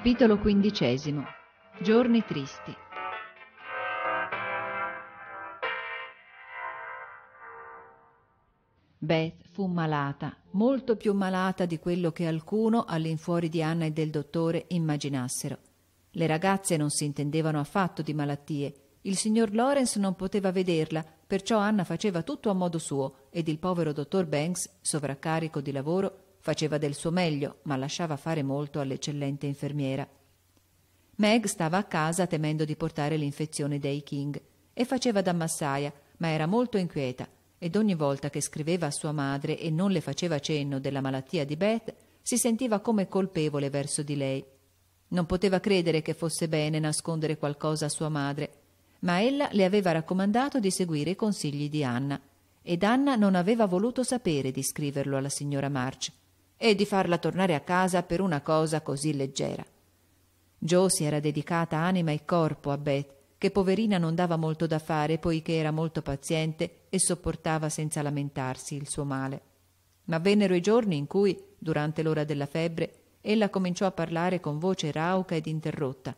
Capitolo XV Giorni tristi Beth fu malata, molto più malata di quello che alcuno all'infuori di Anna e del dottore immaginassero. Le ragazze non si intendevano affatto di malattie. Il signor Lawrence non poteva vederla, perciò Anna faceva tutto a modo suo ed il povero dottor Banks, sovraccarico di lavoro, Faceva del suo meglio, ma lasciava fare molto all'eccellente infermiera. Meg stava a casa temendo di portare l'infezione dei King e faceva da massaia, ma era molto inquieta ed ogni volta che scriveva a sua madre e non le faceva cenno della malattia di Beth, si sentiva come colpevole verso di lei. Non poteva credere che fosse bene nascondere qualcosa a sua madre, ma ella le aveva raccomandato di seguire i consigli di Anna ed Anna non aveva voluto sapere di scriverlo alla signora March e di farla tornare a casa per una cosa così leggera. Joe si era dedicata anima e corpo a Beth, che poverina non dava molto da fare poiché era molto paziente e sopportava senza lamentarsi il suo male. Ma vennero i giorni in cui, durante l'ora della febbre, ella cominciò a parlare con voce rauca ed interrotta,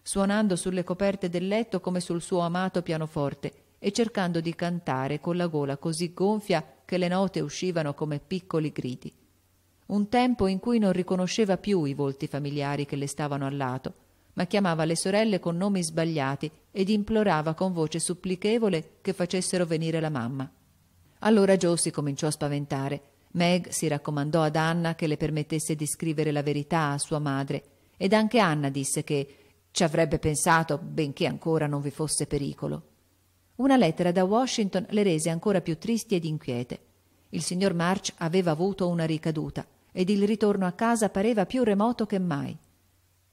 suonando sulle coperte del letto come sul suo amato pianoforte e cercando di cantare con la gola così gonfia che le note uscivano come piccoli gridi un tempo in cui non riconosceva più i volti familiari che le stavano al lato, ma chiamava le sorelle con nomi sbagliati ed implorava con voce supplichevole che facessero venire la mamma. Allora Joe si cominciò a spaventare. Meg si raccomandò ad Anna che le permettesse di scrivere la verità a sua madre ed anche Anna disse che ci avrebbe pensato, benché ancora non vi fosse pericolo. Una lettera da Washington le rese ancora più tristi ed inquiete. Il signor March aveva avuto una ricaduta ed il ritorno a casa pareva più remoto che mai.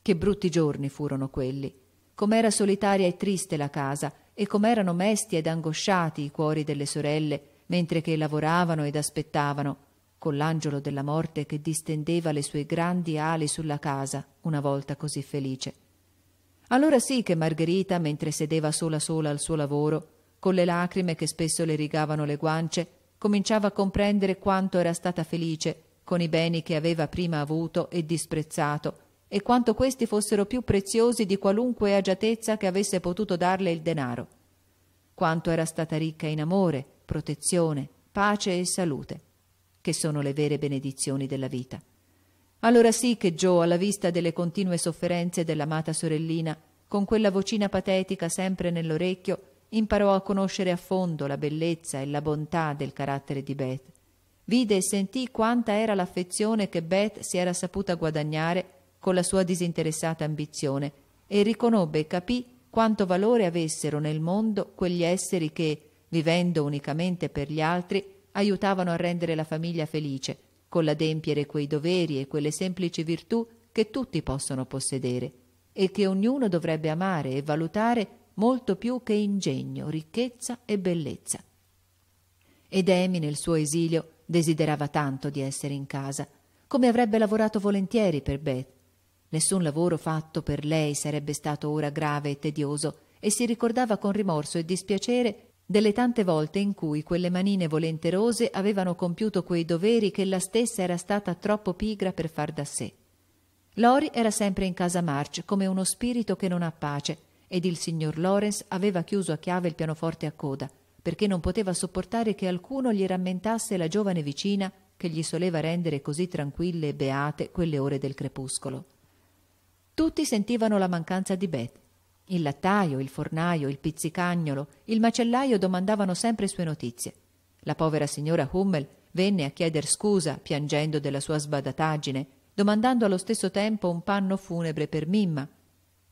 Che brutti giorni furono quelli. Com'era solitaria e triste la casa e com'erano mesti ed angosciati i cuori delle sorelle mentre che lavoravano ed aspettavano, con l'angelo della morte che distendeva le sue grandi ali sulla casa una volta così felice. Allora sì che Margherita, mentre sedeva sola sola al suo lavoro, con le lacrime che spesso le rigavano le guance, cominciava a comprendere quanto era stata felice con i beni che aveva prima avuto e disprezzato e quanto questi fossero più preziosi di qualunque agiatezza che avesse potuto darle il denaro. Quanto era stata ricca in amore, protezione, pace e salute, che sono le vere benedizioni della vita. Allora sì che Joe, alla vista delle continue sofferenze dell'amata sorellina, con quella vocina patetica sempre nell'orecchio, imparò a conoscere a fondo la bellezza e la bontà del carattere di Beth. Vide e sentì quanta era l'affezione che Beth si era saputa guadagnare con la sua disinteressata ambizione e riconobbe e capì quanto valore avessero nel mondo quegli esseri che, vivendo unicamente per gli altri, aiutavano a rendere la famiglia felice, con l'adempiere quei doveri e quelle semplici virtù che tutti possono possedere e che ognuno dovrebbe amare e valutare molto più che ingegno, ricchezza e bellezza. Ed Emi nel suo esilio desiderava tanto di essere in casa, come avrebbe lavorato volentieri per Beth. Nessun lavoro fatto per lei sarebbe stato ora grave e tedioso, e si ricordava con rimorso e dispiacere delle tante volte in cui quelle manine volenterose avevano compiuto quei doveri che la stessa era stata troppo pigra per far da sé. Lori era sempre in casa March come uno spirito che non ha pace ed il signor Lawrence aveva chiuso a chiave il pianoforte a coda, perché non poteva sopportare che alcuno gli rammentasse la giovane vicina che gli soleva rendere così tranquille e beate quelle ore del crepuscolo. Tutti sentivano la mancanza di Beth. Il lattaio, il fornaio, il pizzicagnolo, il macellaio domandavano sempre sue notizie. La povera signora Hummel venne a chieder scusa, piangendo della sua sbadataggine, domandando allo stesso tempo un panno funebre per Mimma,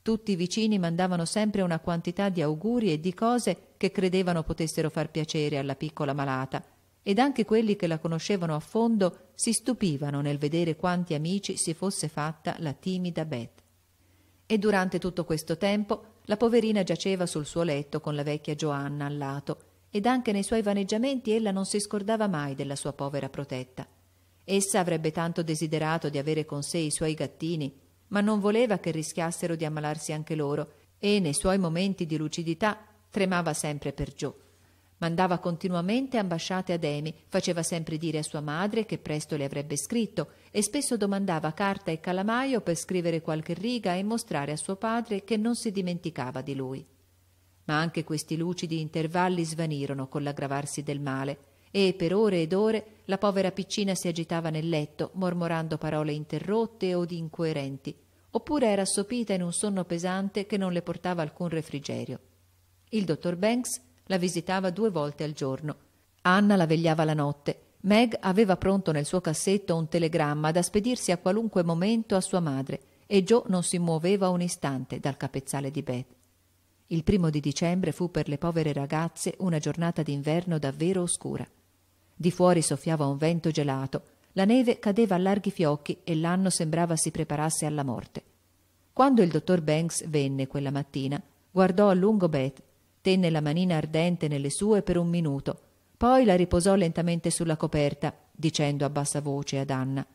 tutti i vicini mandavano sempre una quantità di auguri e di cose che credevano potessero far piacere alla piccola malata, ed anche quelli che la conoscevano a fondo si stupivano nel vedere quanti amici si fosse fatta la timida Beth. E durante tutto questo tempo la poverina giaceva sul suo letto con la vecchia Joanna al lato, ed anche nei suoi vaneggiamenti ella non si scordava mai della sua povera protetta. Essa avrebbe tanto desiderato di avere con sé i suoi gattini ma non voleva che rischiassero di ammalarsi anche loro e nei suoi momenti di lucidità tremava sempre per giù. Mandava continuamente ambasciate ad Emi, faceva sempre dire a sua madre che presto le avrebbe scritto e spesso domandava carta e calamaio per scrivere qualche riga e mostrare a suo padre che non si dimenticava di lui. Ma anche questi lucidi intervalli svanirono con l'aggravarsi del male e per ore ed ore la povera piccina si agitava nel letto, mormorando parole interrotte od incoerenti, oppure era assopita in un sonno pesante che non le portava alcun refrigerio. Il dottor Banks la visitava due volte al giorno. Anna la vegliava la notte. Meg aveva pronto nel suo cassetto un telegramma da spedirsi a qualunque momento a sua madre e Joe non si muoveva un istante dal capezzale di Beth. Il primo di dicembre fu per le povere ragazze una giornata d'inverno davvero oscura. Di fuori soffiava un vento gelato, la neve cadeva a larghi fiocchi e l'anno sembrava si preparasse alla morte. Quando il dottor Banks venne quella mattina, guardò a lungo Beth, tenne la manina ardente nelle sue per un minuto, poi la riposò lentamente sulla coperta, dicendo a bassa voce ad Anna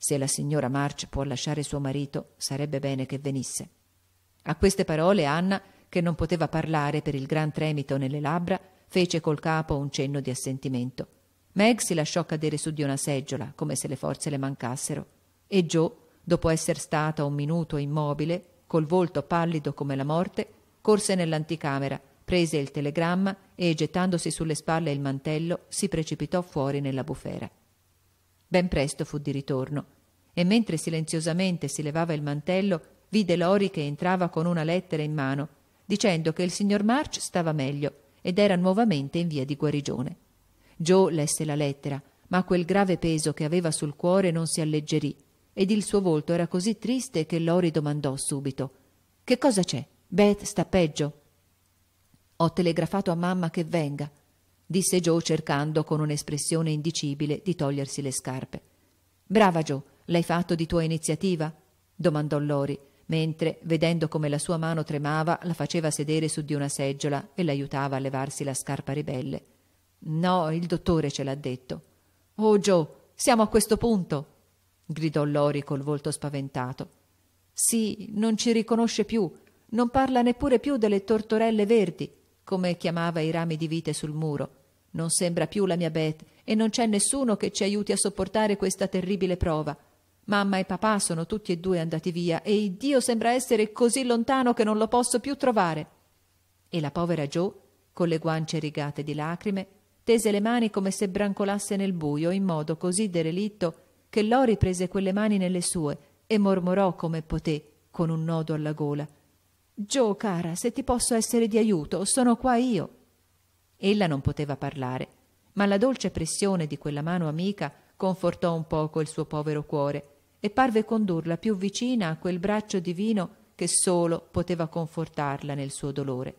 se la signora March può lasciare suo marito, sarebbe bene che venisse. A queste parole Anna, che non poteva parlare per il gran tremito nelle labbra, fece col capo un cenno di assentimento. Meg si lasciò cadere su di una seggiola, come se le forze le mancassero, e Joe, dopo essere stata un minuto immobile, col volto pallido come la morte, corse nell'anticamera, prese il telegramma e, gettandosi sulle spalle il mantello, si precipitò fuori nella bufera. Ben presto fu di ritorno, e mentre silenziosamente si levava il mantello, vide Lori che entrava con una lettera in mano, dicendo che il signor March stava meglio ed era nuovamente in via di guarigione. Joe lesse la lettera, ma quel grave peso che aveva sul cuore non si alleggerì ed il suo volto era così triste che Lori domandò subito: Che cosa c'è? Beth sta peggio. Ho telegrafato a mamma che venga, disse Joe cercando con un'espressione indicibile di togliersi le scarpe. Brava Joe, l'hai fatto di tua iniziativa? domandò Lori, mentre, vedendo come la sua mano tremava, la faceva sedere su di una seggiola e l'aiutava a levarsi la scarpa ribelle. No, il dottore ce l'ha detto. Oh, Joe, siamo a questo punto! gridò Lori col volto spaventato. Sì, non ci riconosce più, non parla neppure più delle tortorelle verdi, come chiamava i rami di vite sul muro. Non sembra più la mia Beth e non c'è nessuno che ci aiuti a sopportare questa terribile prova. Mamma e papà sono tutti e due andati via e il Dio sembra essere così lontano che non lo posso più trovare. E la povera Joe, con le guance rigate di lacrime, tese le mani come se brancolasse nel buio in modo così derelitto che Lori prese quelle mani nelle sue e mormorò come poté con un nodo alla gola Gio cara se ti posso essere di aiuto sono qua io ella non poteva parlare ma la dolce pressione di quella mano amica confortò un poco il suo povero cuore e parve condurla più vicina a quel braccio divino che solo poteva confortarla nel suo dolore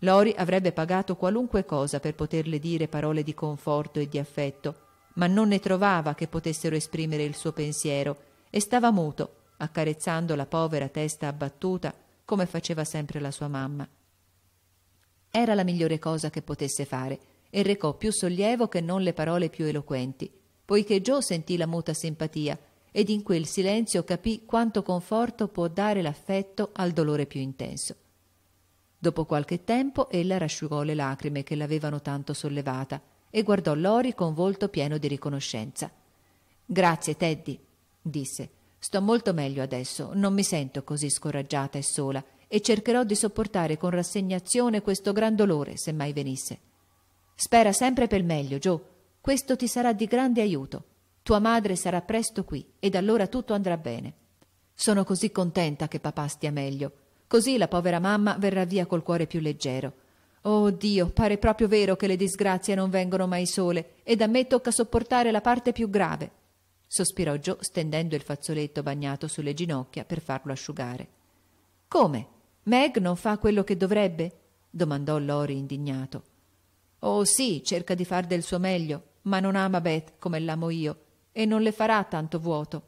Lori avrebbe pagato qualunque cosa per poterle dire parole di conforto e di affetto, ma non ne trovava che potessero esprimere il suo pensiero e stava muto, accarezzando la povera testa abbattuta come faceva sempre la sua mamma. Era la migliore cosa che potesse fare e recò più sollievo che non le parole più eloquenti, poiché Joe sentì la muta simpatia ed in quel silenzio capì quanto conforto può dare l'affetto al dolore più intenso. Dopo qualche tempo ella rasciugò le lacrime che l'avevano tanto sollevata e guardò Lori con volto pieno di riconoscenza. Grazie, Teddy, disse. Sto molto meglio adesso, non mi sento così scoraggiata e sola e cercherò di sopportare con rassegnazione questo gran dolore, se mai venisse. Spera sempre per meglio, Joe. Questo ti sarà di grande aiuto. Tua madre sarà presto qui ed allora tutto andrà bene. Sono così contenta che papà stia meglio. Così la povera mamma verrà via col cuore più leggero. Oh Dio, pare proprio vero che le disgrazie non vengono mai sole, ed a me tocca sopportare la parte più grave. Sospirò Gio, stendendo il fazzoletto bagnato sulle ginocchia per farlo asciugare. Come? Meg non fa quello che dovrebbe? domandò Lori indignato. Oh sì, cerca di far del suo meglio, ma non ama Beth come l'amo io, e non le farà tanto vuoto.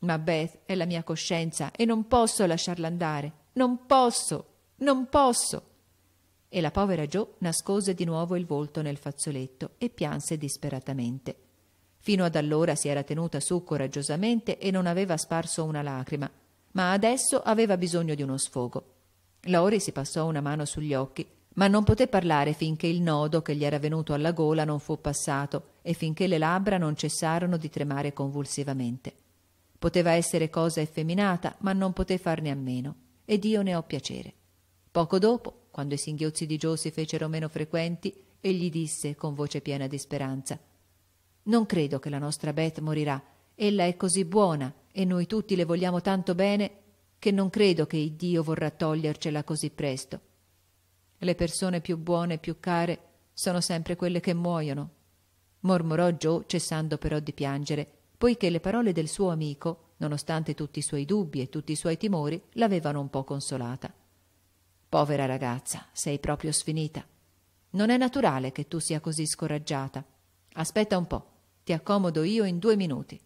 Ma Beth è la mia coscienza e non posso lasciarla andare. Non posso, non posso. E la povera Gio nascose di nuovo il volto nel fazzoletto e pianse disperatamente. Fino ad allora si era tenuta su coraggiosamente e non aveva sparso una lacrima, ma adesso aveva bisogno di uno sfogo. Lauri si passò una mano sugli occhi, ma non poté parlare finché il nodo che gli era venuto alla gola non fu passato e finché le labbra non cessarono di tremare convulsivamente. Poteva essere cosa effeminata, ma non poté farne a meno ed io ne ho piacere. Poco dopo, quando i singhiozzi di Joe si fecero meno frequenti, egli disse con voce piena di speranza Non credo che la nostra Beth morirà. Ella è così buona e noi tutti le vogliamo tanto bene che non credo che il Dio vorrà togliercela così presto. Le persone più buone e più care sono sempre quelle che muoiono, mormorò Joe cessando però di piangere, poiché le parole del suo amico nonostante tutti i suoi dubbi e tutti i suoi timori, l'avevano un po' consolata. Povera ragazza, sei proprio sfinita. Non è naturale che tu sia così scoraggiata. Aspetta un po', ti accomodo io in due minuti.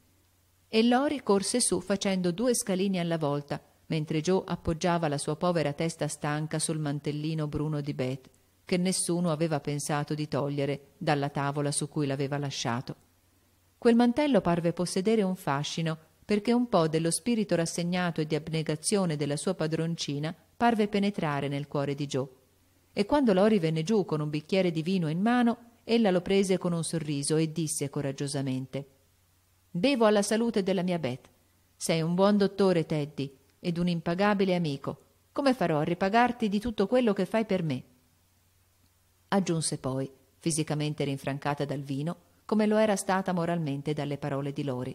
E Lori corse su facendo due scalini alla volta, mentre Joe appoggiava la sua povera testa stanca sul mantellino bruno di Beth, che nessuno aveva pensato di togliere dalla tavola su cui l'aveva lasciato. Quel mantello parve possedere un fascino perché un po' dello spirito rassegnato e di abnegazione della sua padroncina parve penetrare nel cuore di Gio. E quando Lori venne giù con un bicchiere di vino in mano, ella lo prese con un sorriso e disse coraggiosamente Bevo alla salute della mia Beth. Sei un buon dottore, Teddy, ed un impagabile amico. Come farò a ripagarti di tutto quello che fai per me? Aggiunse poi, fisicamente rinfrancata dal vino, come lo era stata moralmente dalle parole di Lori.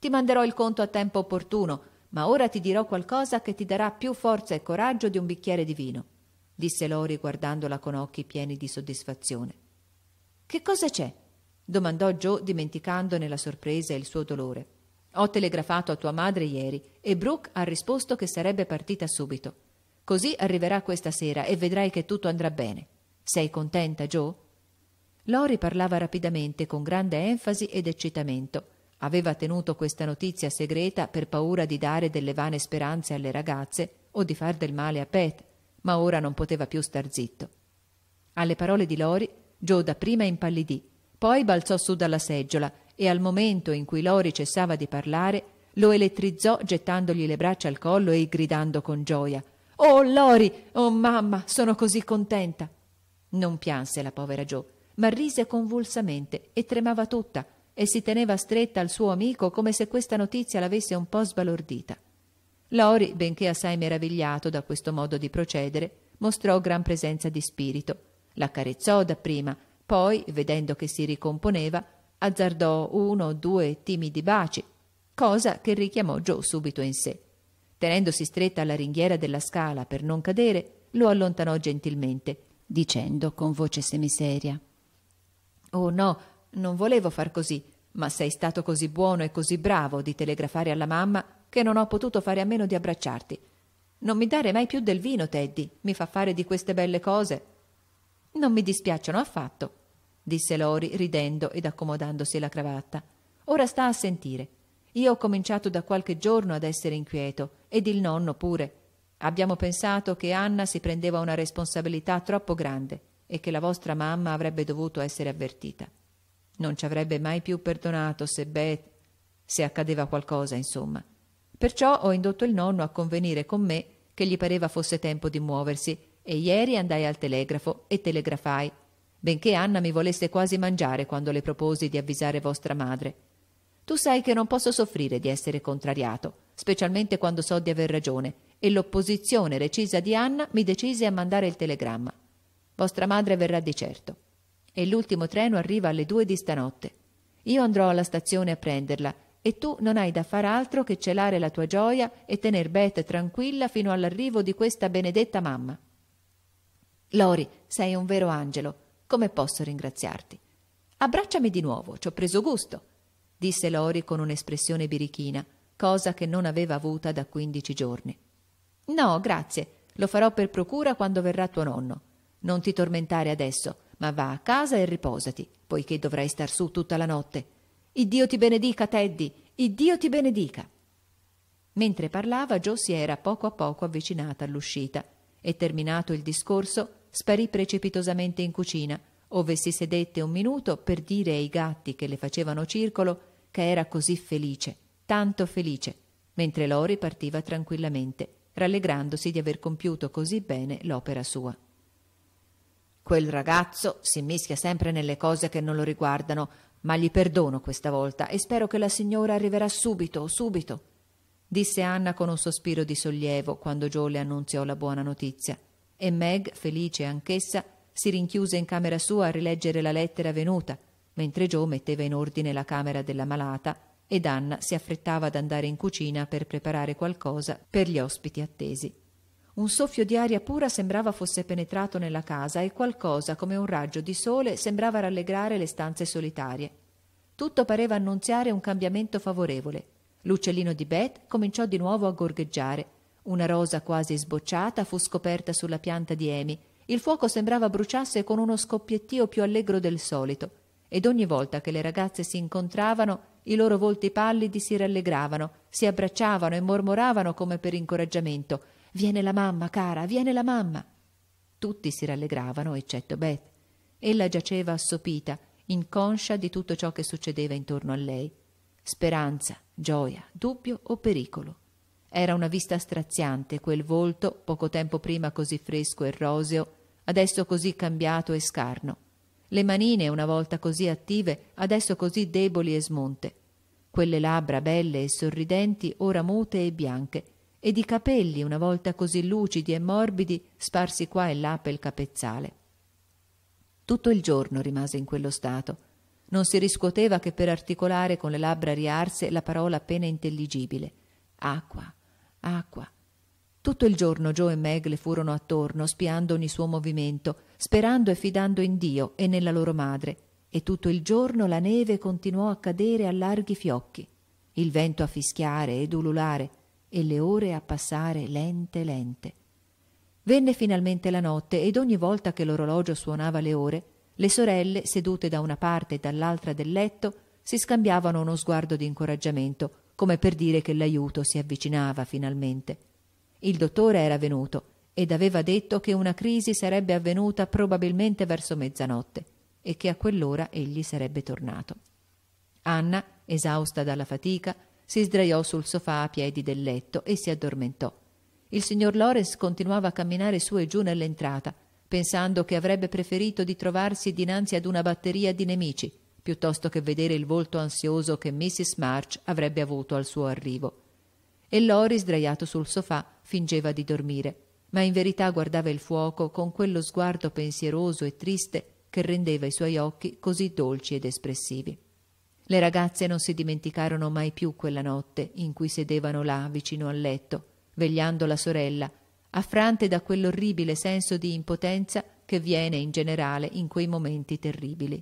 Ti manderò il conto a tempo opportuno, ma ora ti dirò qualcosa che ti darà più forza e coraggio di un bicchiere di vino, disse Lori guardandola con occhi pieni di soddisfazione. Che cosa c'è? domandò Joe dimenticandone la sorpresa e il suo dolore. Ho telegrafato a tua madre ieri e Brooke ha risposto che sarebbe partita subito. Così arriverà questa sera e vedrai che tutto andrà bene. Sei contenta, Joe? Lori parlava rapidamente, con grande enfasi ed eccitamento aveva tenuto questa notizia segreta per paura di dare delle vane speranze alle ragazze o di far del male a Pet, ma ora non poteva più star zitto. Alle parole di Lori, Joe dapprima impallidì, poi balzò su dalla seggiola e al momento in cui Lori cessava di parlare, lo elettrizzò gettandogli le braccia al collo e gridando con gioia. Oh Lori, oh mamma, sono così contenta. Non pianse la povera Joe, ma rise convulsamente e tremava tutta, e si teneva stretta al suo amico come se questa notizia l'avesse un po' sbalordita. Lori, benché assai meravigliato da questo modo di procedere, mostrò gran presenza di spirito. L'accarezzò dapprima, poi, vedendo che si ricomponeva, azzardò uno o due timidi baci, cosa che richiamò Joe subito in sé. Tenendosi stretta alla ringhiera della scala per non cadere, lo allontanò gentilmente, dicendo con voce semiseria Oh no, non volevo far così, ma sei stato così buono e così bravo di telegrafare alla mamma che non ho potuto fare a meno di abbracciarti. Non mi dare mai più del vino, Teddy, mi fa fare di queste belle cose. Non mi dispiacciono affatto, disse Lori ridendo ed accomodandosi la cravatta. Ora sta a sentire. Io ho cominciato da qualche giorno ad essere inquieto, ed il nonno pure. Abbiamo pensato che Anna si prendeva una responsabilità troppo grande e che la vostra mamma avrebbe dovuto essere avvertita. Non ci avrebbe mai più perdonato se Beth, se accadeva qualcosa, insomma. Perciò ho indotto il nonno a convenire con me che gli pareva fosse tempo di muoversi e ieri andai al telegrafo e telegrafai, benché Anna mi volesse quasi mangiare quando le proposi di avvisare vostra madre. Tu sai che non posso soffrire di essere contrariato, specialmente quando so di aver ragione, e l'opposizione recisa di Anna mi decise a mandare il telegramma. Vostra madre verrà di certo e l'ultimo treno arriva alle due di stanotte. Io andrò alla stazione a prenderla e tu non hai da far altro che celare la tua gioia e tener Beth tranquilla fino all'arrivo di questa benedetta mamma. Lori, sei un vero angelo. Come posso ringraziarti? Abbracciami di nuovo, ci ho preso gusto, disse Lori con un'espressione birichina, cosa che non aveva avuta da quindici giorni. No, grazie, lo farò per procura quando verrà tuo nonno. Non ti tormentare adesso ma va a casa e riposati, poiché dovrai star su tutta la notte. Iddio ti benedica, Teddy, iddio ti benedica. Mentre parlava, Joe si era poco a poco avvicinata all'uscita e terminato il discorso sparì precipitosamente in cucina, ove si sedette un minuto per dire ai gatti che le facevano circolo che era così felice, tanto felice, mentre Lori partiva tranquillamente, rallegrandosi di aver compiuto così bene l'opera sua. Quel ragazzo si mischia sempre nelle cose che non lo riguardano, ma gli perdono questa volta e spero che la signora arriverà subito, subito, disse Anna con un sospiro di sollievo quando Joe le annunziò la buona notizia. E Meg, felice anch'essa, si rinchiuse in camera sua a rileggere la lettera venuta, mentre Joe metteva in ordine la camera della malata ed Anna si affrettava ad andare in cucina per preparare qualcosa per gli ospiti attesi. Un soffio di aria pura sembrava fosse penetrato nella casa e qualcosa, come un raggio di sole, sembrava rallegrare le stanze solitarie. Tutto pareva annunziare un cambiamento favorevole. L'uccellino di Beth cominciò di nuovo a gorgheggiare. Una rosa quasi sbocciata fu scoperta sulla pianta di Amy. Il fuoco sembrava bruciasse con uno scoppiettio più allegro del solito, ed ogni volta che le ragazze si incontravano i loro volti pallidi si rallegravano, si abbracciavano e mormoravano come per incoraggiamento Viene la mamma, cara, viene la mamma. Tutti si rallegravano, eccetto Beth. Ella giaceva assopita, inconscia di tutto ciò che succedeva intorno a lei. Speranza, gioia, dubbio o pericolo. Era una vista straziante quel volto, poco tempo prima così fresco e roseo, adesso così cambiato e scarno. Le manine, una volta così attive, adesso così deboli e smonte. Quelle labbra belle e sorridenti, ora mute e bianche, e di capelli, una volta così lucidi e morbidi, sparsi qua e là pel capezzale. Tutto il giorno rimase in quello stato. Non si riscuoteva che per articolare con le labbra riarse la parola appena intelligibile. Acqua, acqua. Tutto il giorno Joe e Meg le furono attorno, spiando ogni suo movimento, sperando e fidando in Dio e nella loro madre, e tutto il giorno la neve continuò a cadere a larghi fiocchi, il vento a fischiare ed ululare, e le ore a passare lente lente. Venne finalmente la notte ed ogni volta che l'orologio suonava le ore, le sorelle, sedute da una parte e dall'altra del letto, si scambiavano uno sguardo di incoraggiamento, come per dire che l'aiuto si avvicinava finalmente. Il dottore era venuto ed aveva detto che una crisi sarebbe avvenuta probabilmente verso mezzanotte e che a quell'ora egli sarebbe tornato. Anna, esausta dalla fatica, si sdraiò sul sofà a piedi del letto e si addormentò. Il signor Lawrence continuava a camminare su e giù nell'entrata, pensando che avrebbe preferito di trovarsi dinanzi ad una batteria di nemici, piuttosto che vedere il volto ansioso che Mrs. March avrebbe avuto al suo arrivo. E Lori, sdraiato sul sofà, fingeva di dormire, ma in verità guardava il fuoco con quello sguardo pensieroso e triste che rendeva i suoi occhi così dolci ed espressivi. Le ragazze non si dimenticarono mai più quella notte in cui sedevano là vicino al letto, vegliando la sorella, affrante da quell'orribile senso di impotenza che viene in generale in quei momenti terribili.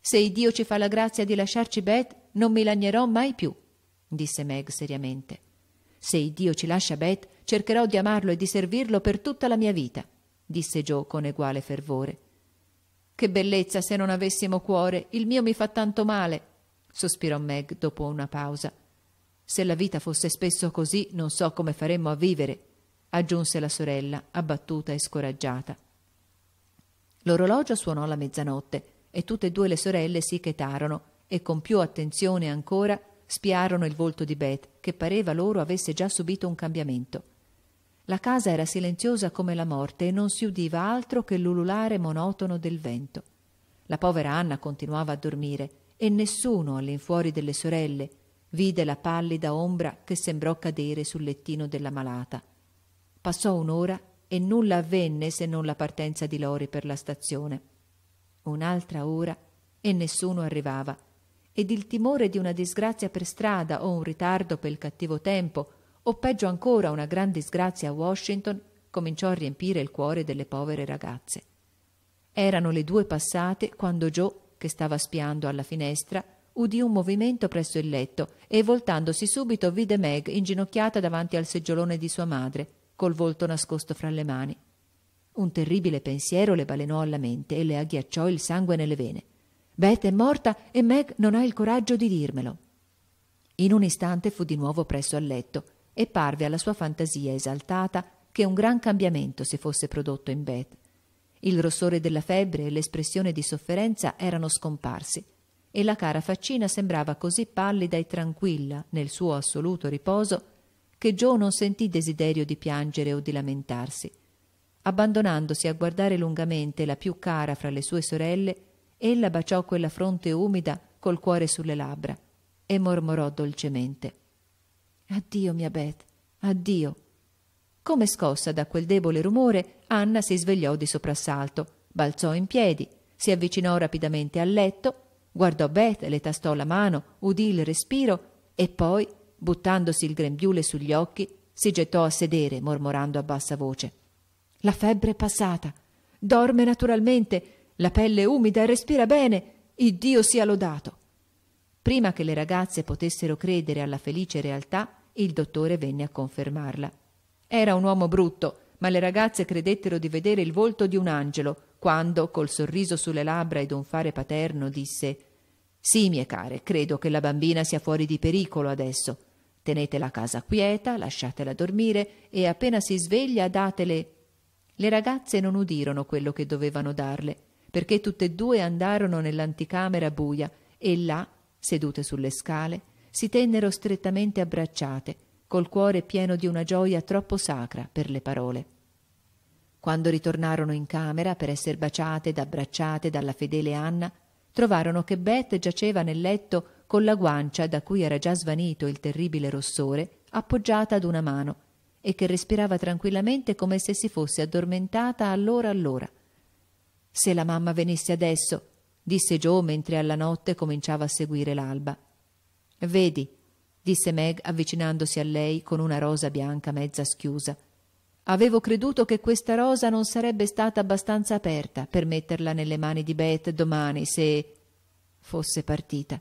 Se Iddio ci fa la grazia di lasciarci Beth, non mi lagnerò mai più, disse Meg seriamente. Se Iddio ci lascia Beth, cercherò di amarlo e di servirlo per tutta la mia vita, disse Joe con eguale fervore. Che bellezza se non avessimo cuore, il mio mi fa tanto male, sospirò Meg dopo una pausa. Se la vita fosse spesso così, non so come faremmo a vivere, aggiunse la sorella, abbattuta e scoraggiata. L'orologio suonò la mezzanotte e tutte e due le sorelle si chetarono e con più attenzione ancora spiarono il volto di Beth, che pareva loro avesse già subito un cambiamento. La casa era silenziosa come la morte e non si udiva altro che l'ululare monotono del vento. La povera Anna continuava a dormire e nessuno all'infuori delle sorelle vide la pallida ombra che sembrò cadere sul lettino della malata. Passò un'ora e nulla avvenne se non la partenza di Lori per la stazione. Un'altra ora e nessuno arrivava, ed il timore di una disgrazia per strada o un ritardo per il cattivo tempo o peggio ancora una gran disgrazia a Washington, cominciò a riempire il cuore delle povere ragazze. Erano le due passate quando Joe, che stava spiando alla finestra, udì un movimento presso il letto e voltandosi subito vide Meg inginocchiata davanti al seggiolone di sua madre, col volto nascosto fra le mani. Un terribile pensiero le balenò alla mente e le agghiacciò il sangue nelle vene. Beth è morta e Meg non ha il coraggio di dirmelo. In un istante fu di nuovo presso al letto e parve alla sua fantasia esaltata che un gran cambiamento si fosse prodotto in Beth. Il rossore della febbre e l'espressione di sofferenza erano scomparsi e la cara faccina sembrava così pallida e tranquilla nel suo assoluto riposo che Joe non sentì desiderio di piangere o di lamentarsi. Abbandonandosi a guardare lungamente la più cara fra le sue sorelle, ella baciò quella fronte umida col cuore sulle labbra e mormorò dolcemente Addio, mia Beth, addio. Come scossa da quel debole rumore, Anna si svegliò di soprassalto, balzò in piedi, si avvicinò rapidamente al letto, guardò Beth, le tastò la mano, udì il respiro e poi, buttandosi il grembiule sugli occhi, si gettò a sedere, mormorando a bassa voce. La febbre è passata. Dorme naturalmente, la pelle è umida e respira bene. Iddio sia lodato. Prima che le ragazze potessero credere alla felice realtà, il dottore venne a confermarla. Era un uomo brutto, ma le ragazze credettero di vedere il volto di un angelo quando, col sorriso sulle labbra ed un fare paterno, disse Sì, mie care, credo che la bambina sia fuori di pericolo adesso. Tenete la casa quieta, lasciatela dormire e appena si sveglia datele. Le ragazze non udirono quello che dovevano darle, perché tutte e due andarono nell'anticamera buia e là, sedute sulle scale, si tennero strettamente abbracciate, col cuore pieno di una gioia troppo sacra per le parole. Quando ritornarono in camera per esser baciate ed abbracciate dalla fedele Anna, trovarono che Beth giaceva nel letto con la guancia da cui era già svanito il terribile rossore appoggiata ad una mano e che respirava tranquillamente come se si fosse addormentata allora allora. Se la mamma venisse adesso, disse Joe mentre alla notte cominciava a seguire l'alba. Vedi, disse Meg avvicinandosi a lei con una rosa bianca mezza schiusa. Avevo creduto che questa rosa non sarebbe stata abbastanza aperta per metterla nelle mani di Beth domani se fosse partita,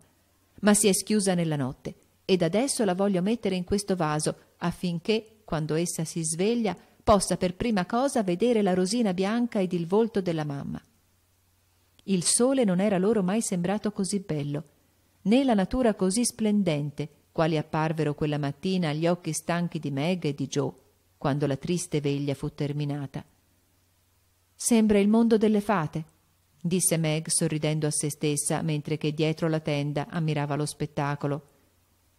ma si è schiusa nella notte ed adesso la voglio mettere in questo vaso affinché, quando essa si sveglia, possa per prima cosa vedere la rosina bianca ed il volto della mamma. Il sole non era loro mai sembrato così bello né la natura così splendente quali apparvero quella mattina agli occhi stanchi di Meg e di Joe, quando la triste veglia fu terminata. Sembra il mondo delle fate, disse Meg sorridendo a se stessa mentre che dietro la tenda ammirava lo spettacolo.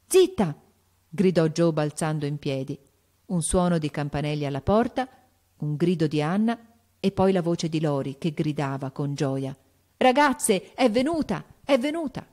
Zitta! gridò Joe balzando in piedi. Un suono di campanelli alla porta, un grido di Anna e poi la voce di Lori che gridava con gioia. Ragazze, è venuta, è venuta!